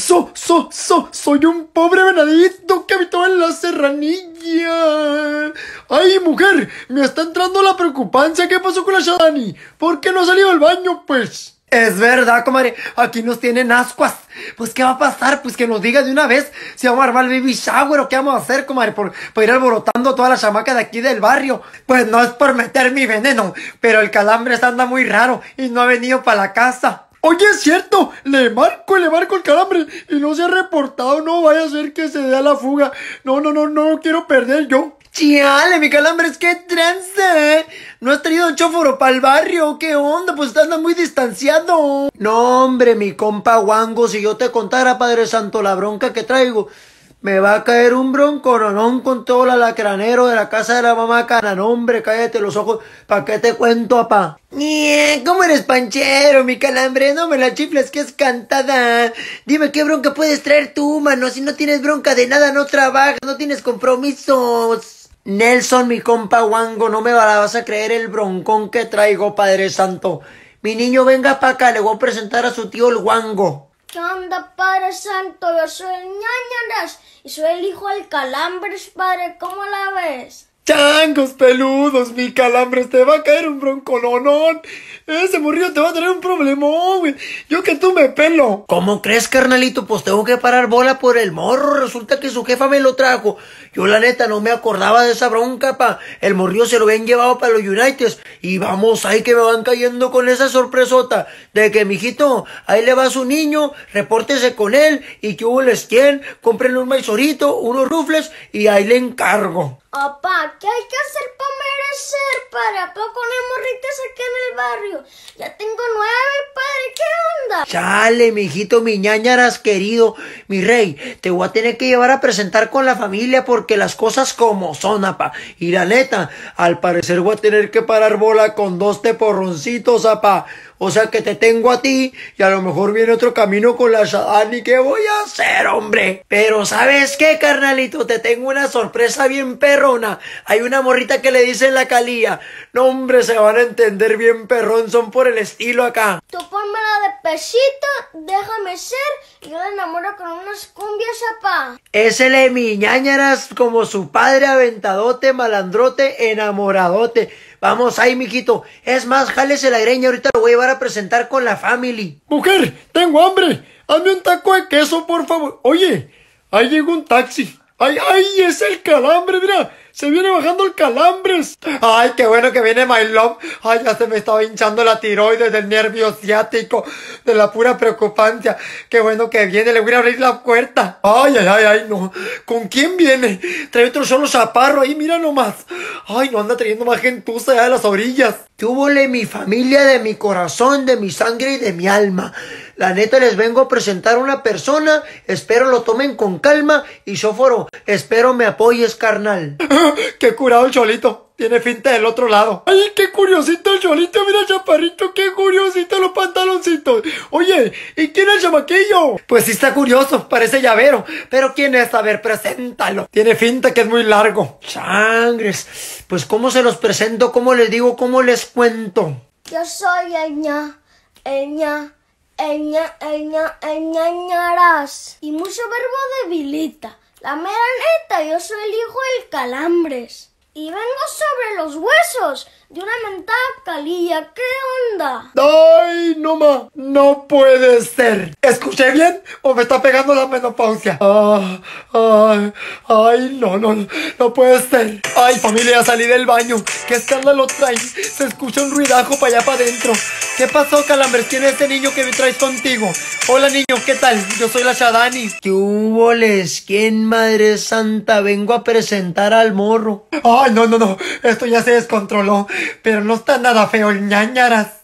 So, so, so, soy un pobre venadito que habitó en la serranilla. Ay, mujer, me está entrando la preocupancia. ¿Qué pasó con la Shadani? ¿Por qué no ha salido del baño, pues? Es verdad, comadre. Aquí nos tienen ascuas. Pues, ¿qué va a pasar? Pues que nos diga de una vez si vamos a armar el baby shower o qué vamos a hacer, comadre, por, por ir alborotando toda la chamaca de aquí del barrio. Pues no es por meter mi veneno, pero el calambre anda muy raro y no ha venido para la casa. Oye, es cierto, le marco y le marco el calambre y no se ha reportado, no vaya a ser que se dé a la fuga. No, no, no, no quiero perder yo. Chiale, mi calambre, es que trance, ¿eh? ¿No has traído un chóforo para el barrio? ¿Qué onda? Pues estás muy distanciado. No, hombre, mi compa Wango, si yo te contara, Padre Santo, la bronca que traigo. Me va a caer un broncoronón con todo el alacranero de la casa de la mamá Cana. hombre, cállate los ojos. ¿Para qué te cuento, papá? ¿Cómo eres panchero, mi calambre? No me la chifles, que es cantada. Dime qué bronca puedes traer tú, mano. Si no tienes bronca de nada, no trabajas, no tienes compromisos. Nelson, mi compa guango, no me vas a creer el broncón que traigo, Padre Santo. Mi niño, venga para acá, le voy a presentar a su tío el guango anda Padre Santo, yo soy ñañaras y soy el hijo del calambres, Padre, ¿cómo la ves? Changos peludos, mi calambres, te va a caer un broncolonón. Ese morrío te va a tener un problemón, güey. Yo que tú me pelo. ¿Cómo crees, carnalito? Pues tengo que parar bola por el morro. Resulta que su jefa me lo trajo. Yo, la neta, no me acordaba de esa bronca, pa. El morrillo se lo habían llevado para los Uniteds. Y vamos, ahí que me van cayendo con esa sorpresota. De que, mijito, ahí le va su niño, repórtese con él. Y que hubo les quien, cómprenle un maizorito, unos rufles, y ahí le encargo. Apa, ¿qué hay que hacer para merecer? Para poco ponemos riqueza aquí en el barrio. Ya tengo nueve, padre, ¿qué onda? Chale, mijito, mi ñañaras querido, mi rey, te voy a tener que llevar a presentar con la familia porque las cosas como son, apa. Y la neta, al parecer voy a tener que parar bola con dos teporroncitos, apa. O sea que te tengo a ti y a lo mejor viene otro camino con la Shadani. ¿Qué voy a hacer, hombre? Pero ¿sabes qué, carnalito? Te tengo una sorpresa bien perrona. Hay una morrita que le dicen la calía. No, hombre, se van a entender bien perrón. Son por el estilo acá. Tú pónmela de pesito, déjame ser. Y yo la enamoro con unas cumbias, apá. Ese mi ñañaras como su padre aventadote, malandrote, enamoradote. Vamos ahí, mijito. Es más, jálese la greña, ahorita lo voy a llevar a presentar con la family. Mujer, tengo hambre. Hazme un taco de queso, por favor. Oye, ahí llegó un taxi. Ay, ay, es el calambre, mira. ¡Se viene bajando el calambres! ¡Ay, qué bueno que viene My Love! ¡Ay, ya se me estaba hinchando la tiroides del nervio ciático! De la pura preocupancia. ¡Qué bueno que viene! ¡Le voy a abrir la puerta! ¡Ay, ay, ay, ay! ¡No! ¿Con quién viene? Trae otro solo zaparro ahí, mira nomás. ¡Ay, no anda trayendo más gentuza allá de las orillas! Túbole mi familia de mi corazón, de mi sangre y de mi alma. La neta les vengo a presentar una persona, espero lo tomen con calma y Sóforo, espero me apoyes, carnal. ¡Qué curado el Cholito! Tiene finta del otro lado. ¡Ay, qué curiosito el Cholito! ¡Mira, el chaparrito! ¡Qué curiosito los pantaloncitos! Oye, ¿y quién es el chamaquillo? Pues sí está curioso, parece llavero. Pero ¿quién es? A ver, preséntalo. Tiene finta que es muy largo. ¡Sangres! Pues ¿cómo se los presento? ¿Cómo les digo? ¿Cómo les cuento? Yo soy el ña, ña, ña, Y mucho verbo debilita. La meraneta, yo soy el hijo del Calambres. Y vengo sobre los huesos de una mentada calilla. ¿Qué onda? ¡Ay, no ma! ¡No puede ser! ¿Escuché bien o me está pegando la menopausia? Ay, ah, ay, ¡Ay, no, no! ¡No puede ser! ¡Ay, familia, salí del baño! ¡Qué escándalo trae! Se escucha un ruidajo para allá para adentro. ¿Qué pasó, Calambres? ¿Quién es este niño que me traes contigo? Hola niños, ¿qué tal? Yo soy la Shadani. ¿Qué hubo, les? ¿Quién, Madre Santa? Vengo a presentar al morro. Ay, no, no, no. Esto ya se descontroló. Pero no está nada feo el ñañaras.